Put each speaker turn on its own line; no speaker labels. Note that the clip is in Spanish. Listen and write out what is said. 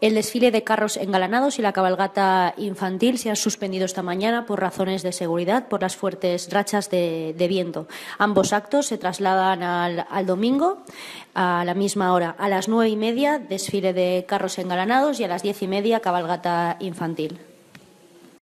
El desfile de carros engalanados y la cabalgata infantil se han suspendido esta mañana por razones de seguridad por las fuertes rachas de, viento. Ambos actos se trasladan al, al, domingo a la misma hora. A las nueve y media, desfile de carros engalanados y a las diez y media, cabalgata infantil.